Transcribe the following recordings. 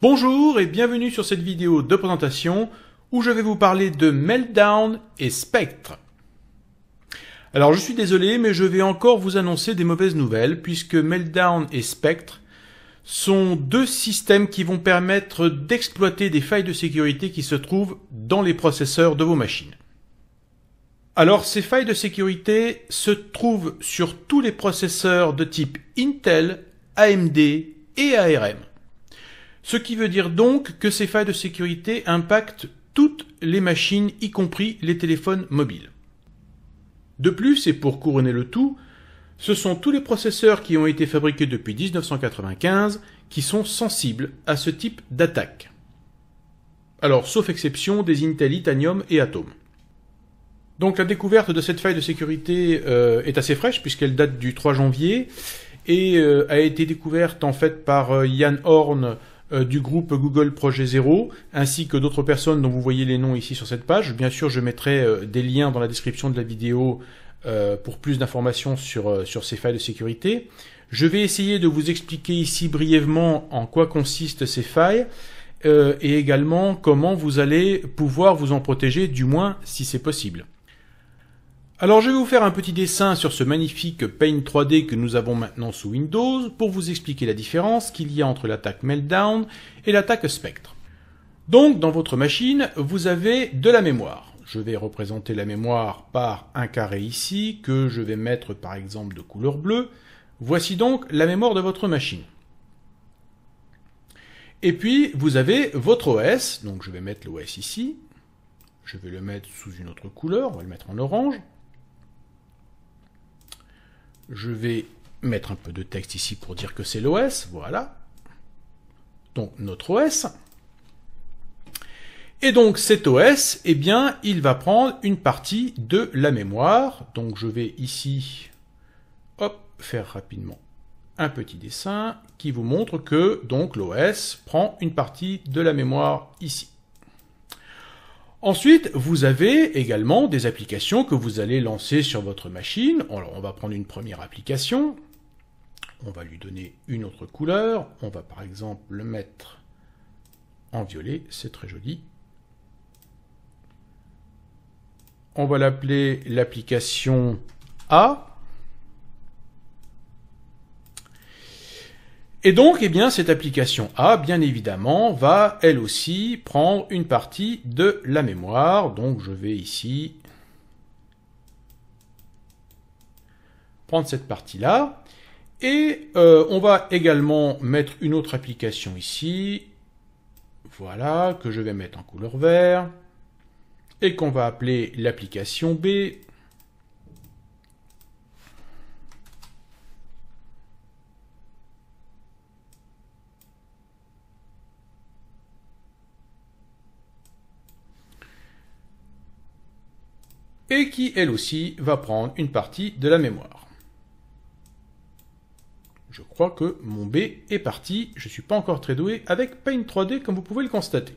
Bonjour et bienvenue sur cette vidéo de présentation où je vais vous parler de Meltdown et Spectre. Alors je suis désolé mais je vais encore vous annoncer des mauvaises nouvelles puisque Meltdown et Spectre sont deux systèmes qui vont permettre d'exploiter des failles de sécurité qui se trouvent dans les processeurs de vos machines. Alors ces failles de sécurité se trouvent sur tous les processeurs de type Intel, AMD et ARM. Ce qui veut dire donc que ces failles de sécurité impactent toutes les machines, y compris les téléphones mobiles. De plus, et pour couronner le tout, ce sont tous les processeurs qui ont été fabriqués depuis 1995 qui sont sensibles à ce type d'attaque. Alors, sauf exception des Intel Itanium et Atom. Donc la découverte de cette faille de sécurité euh, est assez fraîche puisqu'elle date du 3 janvier et euh, a été découverte en fait par Jan euh, Horn euh, du groupe Google Projet Zero ainsi que d'autres personnes dont vous voyez les noms ici sur cette page. Bien sûr, je mettrai euh, des liens dans la description de la vidéo euh, pour plus d'informations sur, sur ces failles de sécurité. Je vais essayer de vous expliquer ici brièvement en quoi consistent ces failles et également comment vous allez pouvoir vous en protéger, du moins si c'est possible. Alors je vais vous faire un petit dessin sur ce magnifique Paint 3D que nous avons maintenant sous Windows pour vous expliquer la différence qu'il y a entre l'attaque Meltdown et l'attaque Spectre. Donc dans votre machine, vous avez de la mémoire. Je vais représenter la mémoire par un carré ici que je vais mettre par exemple de couleur bleue. Voici donc la mémoire de votre machine. Et puis vous avez votre OS, donc je vais mettre l'OS ici. Je vais le mettre sous une autre couleur, on va le mettre en orange. Je vais mettre un peu de texte ici pour dire que c'est l'OS, voilà. Donc notre OS. Et donc cet OS, eh bien, il va prendre une partie de la mémoire. Donc je vais ici, hop, faire rapidement un petit dessin qui vous montre que donc l'OS prend une partie de la mémoire ici. Ensuite, vous avez également des applications que vous allez lancer sur votre machine. Alors, on va prendre une première application. On va lui donner une autre couleur. On va par exemple le mettre en violet. C'est très joli. On va l'appeler l'application A. Et donc, eh bien, cette application A, bien évidemment, va elle aussi prendre une partie de la mémoire. Donc, je vais ici prendre cette partie-là. Et euh, on va également mettre une autre application ici. Voilà, que je vais mettre en couleur vert. Et qu'on va appeler l'application B. et qui elle aussi va prendre une partie de la mémoire. Je crois que mon B est parti, je ne suis pas encore très doué avec Paint 3D comme vous pouvez le constater.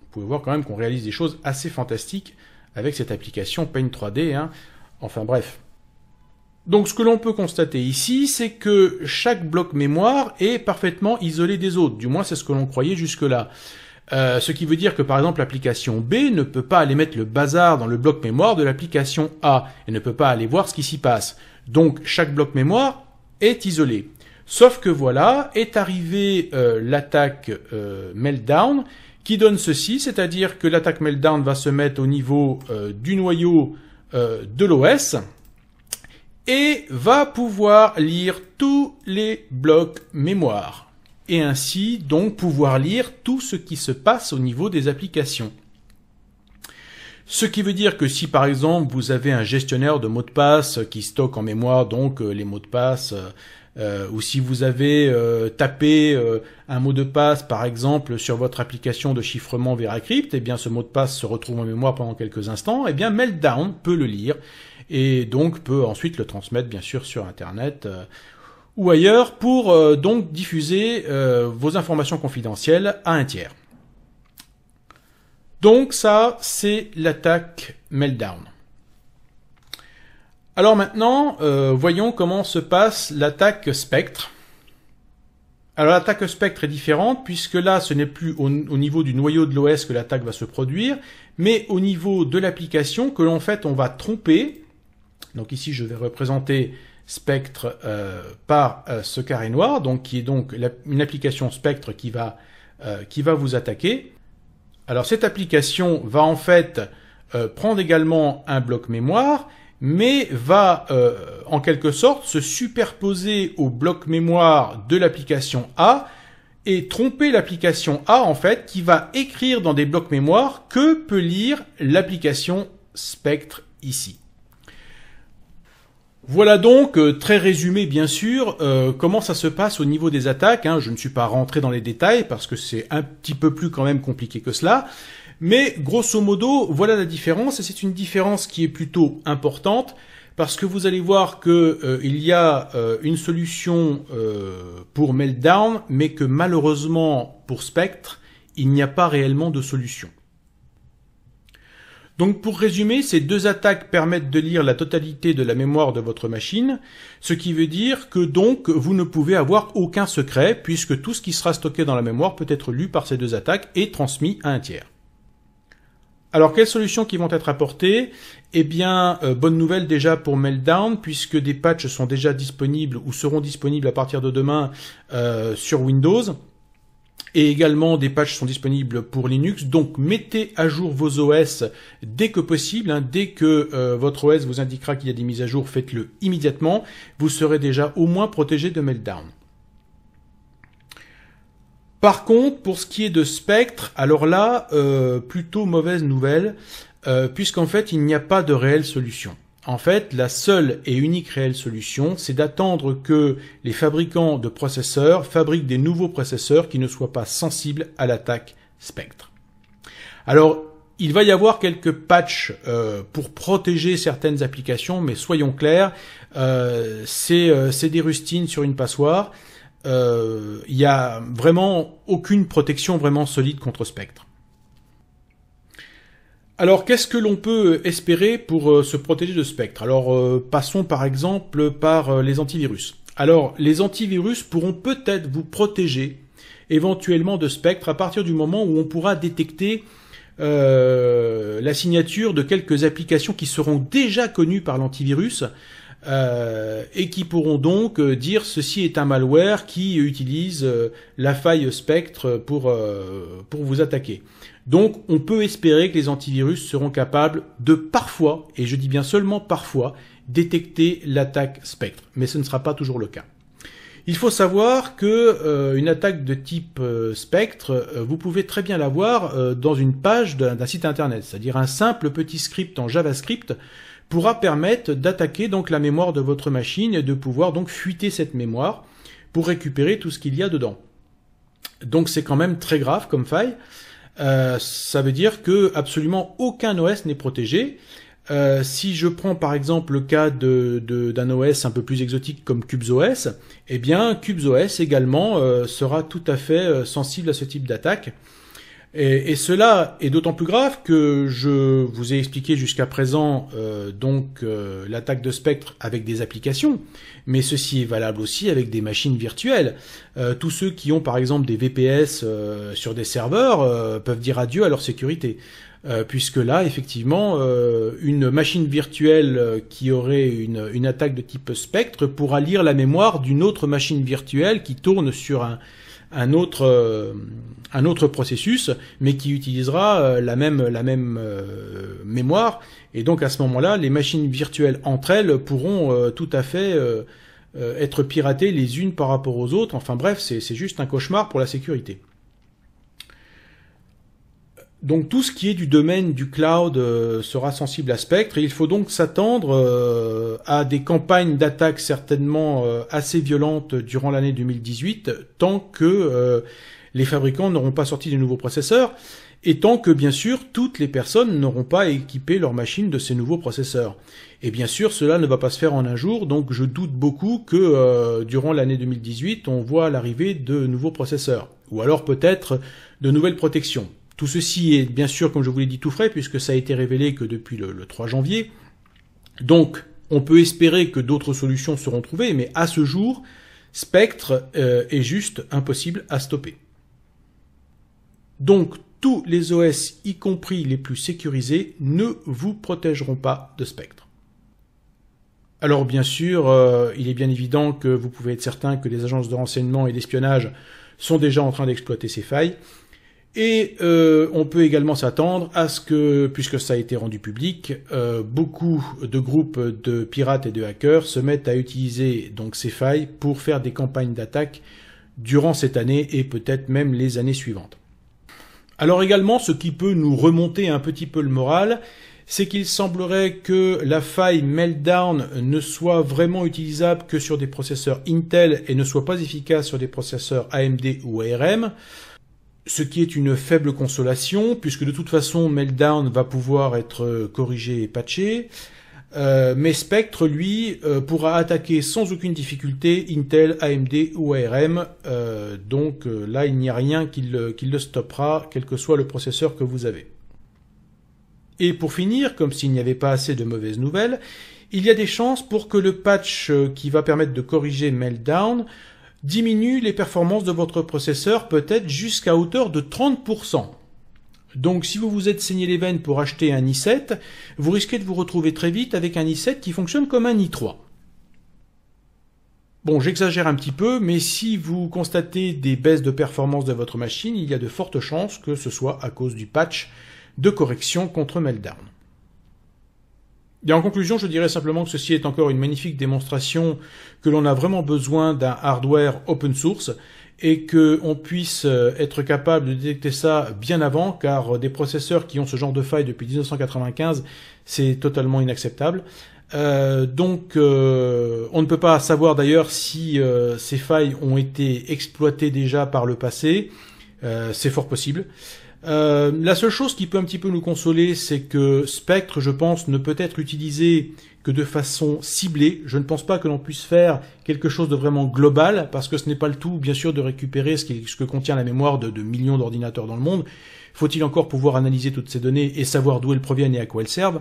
Vous pouvez voir quand même qu'on réalise des choses assez fantastiques avec cette application Paint 3D. Hein. Enfin bref. Donc ce que l'on peut constater ici, c'est que chaque bloc mémoire est parfaitement isolé des autres. Du moins c'est ce que l'on croyait jusque-là. Euh, ce qui veut dire que par exemple l'application B ne peut pas aller mettre le bazar dans le bloc mémoire de l'application A et ne peut pas aller voir ce qui s'y passe. Donc chaque bloc mémoire est isolé. Sauf que voilà, est arrivée euh, l'attaque euh, meltdown qui donne ceci, c'est-à-dire que l'attaque meltdown va se mettre au niveau du noyau de l'OS et va pouvoir lire tous les blocs mémoire et ainsi donc pouvoir lire tout ce qui se passe au niveau des applications. Ce qui veut dire que si par exemple vous avez un gestionnaire de mots de passe qui stocke en mémoire donc euh, les mots de passe euh, euh, ou si vous avez tapé un mot de passe par exemple sur votre application de chiffrement Veracrypt, et eh bien ce mot de passe se retrouve en mémoire pendant quelques instants, et eh bien Meltdown peut le lire et donc peut ensuite le transmettre bien sûr sur internet ou ailleurs pour euh, donc diffuser euh, vos informations confidentielles à un tiers. Donc ça, c'est l'attaque Meltdown. Alors maintenant, euh, voyons comment se passe l'attaque Spectre. Alors l'attaque Spectre est différente puisque là, ce n'est plus au, niveau du noyau de l'OS que l'attaque va se produire, mais au niveau de l'application que l'on fait, on va tromper. Donc ici, je vais représenter Spectre euh, par euh, ce carré noir, donc qui est donc une application Spectre qui va, euh, qui va vous attaquer. Alors cette application va en fait prendre également un bloc mémoire, mais va en quelque sorte se superposer au bloc mémoire de l'application A et tromper l'application A en fait qui va écrire dans des blocs mémoire que peut lire l'application Spectre ici. Voilà donc, euh, très résumé bien sûr, euh, comment ça se passe au niveau des attaques. Hein. Je ne suis pas rentré dans les détails parce que c'est un petit peu plus quand même compliqué que cela. Mais grosso modo, voilà la différence et c'est une différence qui est plutôt importante parce que vous allez voir qu'il euh, y a une solution pour Meltdown, mais que malheureusement pour Spectre, il n'y a pas réellement de solution. Donc pour résumer, ces deux attaques permettent de lire la totalité de la mémoire de votre machine, ce qui veut dire que donc vous ne pouvez avoir aucun secret puisque tout ce qui sera stocké dans la mémoire peut être lu par ces deux attaques et transmis à un tiers. Alors quelles solutions qui vont être apportées Eh bien, euh, bonne nouvelle déjà pour Meltdown, puisque des patchs sont déjà disponibles ou seront disponibles à partir de demain euh, sur Windows. Et également, des patches sont disponibles pour Linux. Donc, mettez à jour vos OS dès que possible. Hein. Dès que euh, votre OS vous indiquera qu'il y a des mises à jour, faites-le immédiatement. Vous serez déjà au moins protégé de Meltdown. Par contre, pour ce qui est de Spectre, alors là, euh, plutôt mauvaise nouvelle, euh, puisqu'en fait, il n'y a pas de réelle solution. En fait, la seule et unique réelle solution, c'est d'attendre que les fabricants de processeurs fabriquent des nouveaux processeurs qui ne soient pas sensibles à l'attaque Spectre. Alors, il va y avoir quelques patchs euh, pour protéger certaines applications, mais soyons clairs, euh, euh, c'est des rustines sur une passoire. Il n'y a vraiment aucune protection vraiment solide contre Spectre. Alors qu'est-ce que l'on peut espérer pour euh, se protéger de Spectre Alors euh, passons par exemple par euh, les antivirus. Alors les antivirus pourront peut-être vous protéger éventuellement de Spectre à partir du moment où on pourra détecter la signature de quelques applications qui seront déjà connues par l'antivirus. et qui pourront donc dire ceci est un malware qui utilise la faille Spectre pour vous attaquer. Donc on peut espérer que les antivirus seront capables de parfois, et je dis bien seulement parfois, détecter l'attaque Spectre, mais ce ne sera pas toujours le cas. Il faut savoir que euh, une attaque de type euh, Spectre, euh, vous pouvez très bien l'avoir dans une page d'un site internet, c'est-à-dire un simple petit script en JavaScript pourra permettre d'attaquer donc la mémoire de votre machine et de pouvoir donc fuiter cette mémoire pour récupérer tout ce qu'il y a dedans. Donc c'est quand même très grave comme faille. Euh, ça veut dire que absolument aucun OS n'est protégé. Euh, si je prends par exemple le cas de, d'un OS un peu plus exotique comme CubesOS, eh bien CubesOS également euh, sera tout à fait sensible à ce type d'attaque. Et, cela est d'autant plus grave que je vous ai expliqué jusqu'à présent euh, donc euh, l'attaque de spectre avec des applications, mais ceci est valable aussi avec des machines virtuelles. Euh, tous ceux qui ont par exemple des VPS sur des serveurs peuvent dire adieu à leur sécurité. puisque là, effectivement, une machine virtuelle qui aurait une attaque de type spectre pourra lire la mémoire d'une autre machine virtuelle qui tourne sur un, un autre euh, un autre processus, mais qui utilisera euh, la même la même euh, mémoire. Et donc à ce moment-là, les machines virtuelles entre elles pourront tout à fait être piratées les unes par rapport aux autres. Enfin bref, c'est juste un cauchemar pour la sécurité donc tout ce qui est du domaine du cloud euh, sera sensible à Spectre et il faut donc s'attendre euh, à des campagnes d'attaque certainement euh, assez violentes durant l'année 2018 tant que les fabricants n'auront pas sorti de nouveaux processeurs et tant que bien sûr toutes les personnes n'auront pas équipé leurs machines de ces nouveaux processeurs. Et bien sûr cela ne va pas se faire en un jour donc je doute beaucoup que durant l'année 2018 on voit l'arrivée de nouveaux processeurs ou alors peut-être de nouvelles protections. Tout ceci est bien sûr, comme je vous l'ai dit, tout frais, puisque ça a été révélé que depuis le, 3 janvier. Donc, on peut espérer que d'autres solutions seront trouvées, mais à ce jour, Spectre euh, est juste impossible à stopper. Donc, tous les OS, y compris les plus sécurisés, ne vous protégeront pas de Spectre. Alors bien sûr, euh, il est bien évident que vous pouvez être certain que les agences de renseignement et d'espionnage sont déjà en train d'exploiter ces failles, et euh, on peut également s'attendre à ce que, puisque ça a été rendu public, euh, beaucoup de groupes de pirates et de hackers se mettent à utiliser donc ces failles pour faire des campagnes d'attaque durant cette année et peut-être même les années suivantes. Alors également, ce qui peut nous remonter un petit peu le moral, c'est qu'il semblerait que la faille Meltdown ne soit vraiment utilisable que sur des processeurs Intel et ne soit pas efficace sur des processeurs AMD ou ARM. Ce qui est une faible consolation, puisque de toute façon Meltdown va pouvoir être euh, corrigé et patché. Euh, mais Spectre, lui, euh, pourra attaquer sans aucune difficulté Intel, AMD ou ARM. Euh, donc là, il n'y a rien qui le, qui le stoppera, quel que soit le processeur que vous avez. Et pour finir, comme s'il n'y avait pas assez de mauvaises nouvelles, il y a des chances pour que le patch qui va permettre de corriger Meltdown diminue les performances de votre processeur peut-être jusqu'à hauteur de 30%. Donc si vous vous êtes saigné les veines pour acheter un i7, vous risquez de vous retrouver très vite avec un i7 qui fonctionne comme un i3. Bon, j'exagère un petit peu, mais si vous constatez des baisses de performance de votre machine, il y a de fortes chances que ce soit à cause du patch de correction contre Meltdown en conclusion, je dirais simplement que ceci est encore une magnifique démonstration que l'on a vraiment besoin d'un hardware open source et qu'on puisse euh, être capable de détecter ça bien avant, car euh, des processeurs qui ont ce genre de failles depuis 1995, c'est totalement inacceptable. Euh, donc on ne peut pas savoir d'ailleurs si ces failles ont été exploitées déjà par le passé, c'est fort possible. Euh, la seule chose qui peut un petit peu nous consoler, c'est que Spectre, je pense, ne peut être utilisé que de façon ciblée. Je ne pense pas que l'on puisse faire quelque chose de vraiment global, parce que ce n'est pas le tout, bien sûr, de récupérer ce, que contient la mémoire de, de millions d'ordinateurs dans le monde. Faut-il encore pouvoir analyser toutes ces données et savoir d'où elles proviennent et à quoi elles servent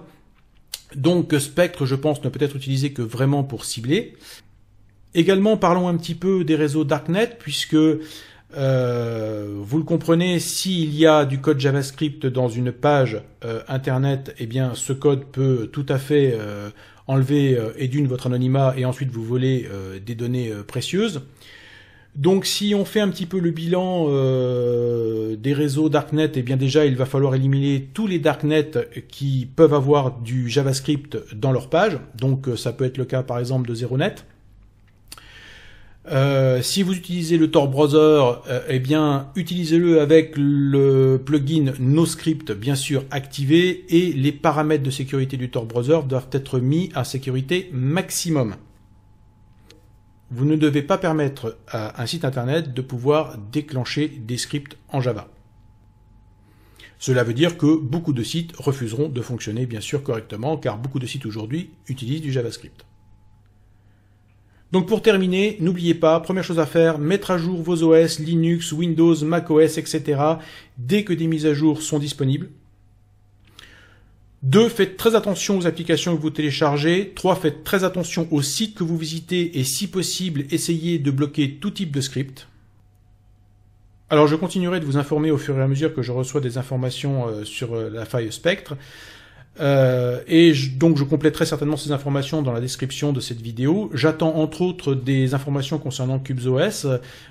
Donc Spectre, je pense, ne peut être utilisé que vraiment pour cibler. Également, parlons un petit peu des réseaux Darknet, puisque euh, vous le comprenez, s'il y a du code JavaScript dans une page euh, internet, eh bien ce code peut tout à fait euh, enlever et d'une votre anonymat et ensuite vous voler des données précieuses. Donc si on fait un petit peu le bilan des réseaux darknet, et eh bien déjà il va falloir éliminer tous les darknet qui peuvent avoir du JavaScript dans leur page. Donc ça peut être le cas par exemple de ZeroNet. Euh, si vous utilisez le Tor Browser, euh, eh bien, utilisez-le avec le plugin NoScript, bien sûr, activé, et les paramètres de sécurité du Tor Browser doivent être mis à sécurité maximum. Vous ne devez pas permettre à un site internet de pouvoir déclencher des scripts en Java. Cela veut dire que beaucoup de sites refuseront de fonctionner bien sûr correctement car beaucoup de sites aujourd'hui utilisent du JavaScript. Donc pour terminer, n'oubliez pas, première chose à faire, mettre à jour vos OS, Linux, Windows, macOS, etc. dès que des mises à jour sont disponibles. Deux, Faites très attention aux applications que vous téléchargez. Trois, Faites très attention aux sites que vous visitez et si possible, essayez de bloquer tout type de script. Alors je continuerai de vous informer au fur et à mesure que je reçois des informations euh, sur euh, la faille Spectre. Euh, et je, donc je compléterai certainement ces informations dans la description de cette vidéo. J'attends entre autres des informations concernant CubesOS.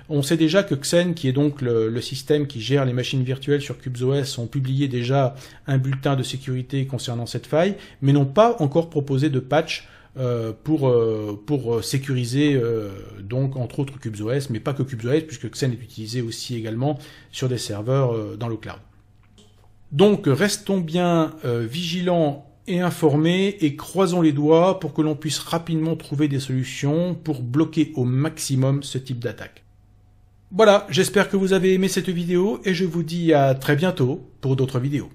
On sait déjà que Xen, qui est donc le, système qui gère les machines virtuelles sur CubesOS, ont publié déjà un bulletin de sécurité concernant cette faille, mais n'ont pas encore proposé de patch euh, pour, euh, pour sécuriser donc entre autres CubesOS, mais pas que CubesOS, puisque Xen est utilisé aussi également sur des serveurs dans le cloud. Donc restons bien euh, vigilants et informés et croisons les doigts pour que l'on puisse rapidement trouver des solutions pour bloquer au maximum ce type d'attaque. Voilà, j'espère que vous avez aimé cette vidéo et je vous dis à très bientôt pour d'autres vidéos.